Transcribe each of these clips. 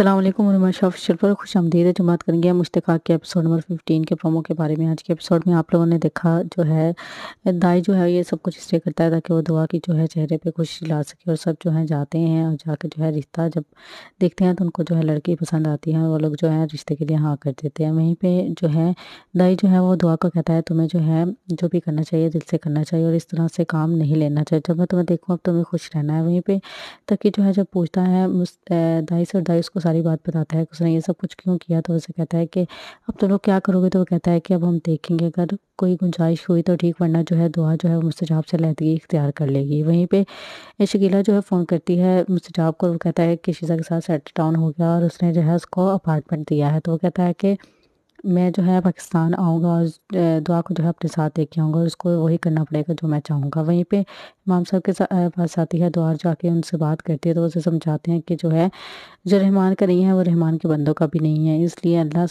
अल्लाम उर्मा शाह ऑफिशियल पर खुश आमदीद है जो बात करेंगे मुश्तक मुश्तका के एपिसोड नंबर 15 के प्रोमो के बारे में आज के एपिसोड में आप लोगों ने देखा जो है दाई जो है ये सब कुछ इसलिए करता है ताकि वो दुआ की जो है चेहरे पे खुशी ला सके और सब जो है जाते हैं और जाके जो है रिश्ता जब देखते हैं तो उनको जो है लड़की पसंद आती है वो लोग जो है रिश्ते के लिए हाँ कर देते हैं वहीं पर जो है दाई जो है वो दुआ को कहता है तुम्हें जो है जो भी करना चाहिए दिल से करना चाहिए और इस तरह से काम नहीं लेना चाहिए जब मैं तुम्हें देखूँ अब तुम्हें खुश रहना है वहीं पर तक कि जो है जब पूछता है दाई से और दाई उसको सारी बात बताता है कि उसने ये सब कुछ क्यों किया तो उसे कहता है कि अब तुम तो लोग क्या करोगे तो वो कहता है कि अब हम देखेंगे अगर कोई गुंजाइश हुई तो ठीक वरना जो है दुआ जो है वो मुस्तजाब से लहदगी इख्तियार कर लेगी वहीं पर शकीला जो है फ़ोन करती है मुस्तजाब को वो कहता है कि शीज़ा के साथ सेट डाउन हो गया और उसने जो है उसको अपार्टमेंट दिया है तो वो कहता है कि मैं जो है पाकिस्तान आऊँगा और दुआ को जो है अपने साथ देखे आऊँगा और उसको वही करना पड़ेगा जो मैं चाहूँगा वहीं पे इमाम साहब के सा, पास आती है दुआ जाके उनसे बात करती है तो उसे समझाते हैं कि जो है जो रहमान का नहीं है वो रहमान के बंदों का भी नहीं है इसलिए अल्लाह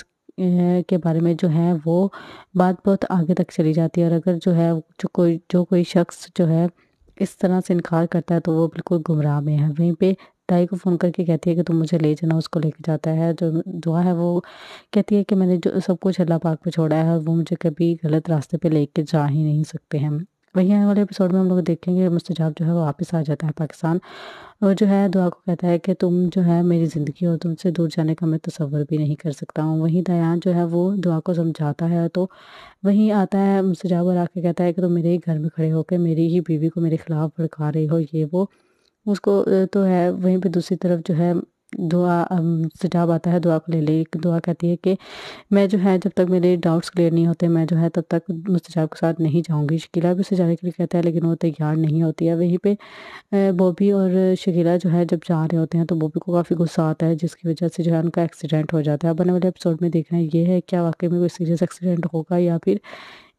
के बारे में जो है वो बात बहुत आगे तक चली जाती है और अगर जो है जो कोई जो कोई शख्स जो है इस तरह से इनकार करता है तो वो बिल्कुल गुमराह में है वहीं पे दाई को फ़ोन करके कहती है कि तुम मुझे ले जाना उसको लेके जाता है जो दुआ है वो कहती है कि मैंने जो सब कुछ अल्लाह पाक पे छोड़ा है और वो मुझे कभी गलत रास्ते पे लेके जा ही नहीं सकते हैं वहीं आने वाले एपिसोड में हम लोग देखेंगे मुस्तजाब जो है वो वापस आ जाता है पाकिस्तान और जो है दुआ को कहता है कि तुम जो है मेरी ज़िंदगी और तुमसे दूर जाने का मैं तस्वर भी नहीं कर सकता हूँ वहीं दयान जो है वो दुआ को समझाता है तो वहीं आता है मुस्तजाब और आके कहता है कि तुम मेरे ही घर में खड़े होकर मेरी ही बीवी को मेरे खिलाफ़ भड़का रही हो ये वो उसको तो है वहीं पे दूसरी तरफ जो है दुआ सुझाव आता है दुआ को ले ले दुआ कहती है कि मैं जो है जब तक मेरे डाउट्स क्लियर नहीं होते मैं जो है तब तक मुस्तजाब के साथ नहीं जाऊंगी शकीला भी उसे जाने के लिए कहता है लेकिन वो तैयार नहीं होती है वहीं पे बॉबी और शकीला जो है जब जा रहे होते हैं तो बॉबी को काफ़ी गुस्सा आता है जिसकी वजह से जो है उनका एक्सीडेंट हो जाता है अब आने वाले एपिसोड में देखना ये है क्या वाकई में कोई सीरियस एक्सीडेंट होगा या फिर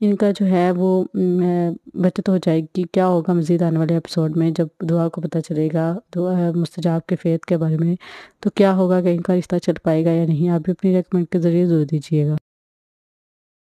इनका जो है वो बचत हो जाएगी क्या होगा मज़ीद आने वाले एपिसोड में जब दुआ को पता चलेगा दुआ मुस्तजाब के फेत के बारे में तो क्या होगा कि इनका रिश्ता चल पाएगा या नहीं आप भी अपनी रिकमेंड के ज़रिए जोर दीजिएगा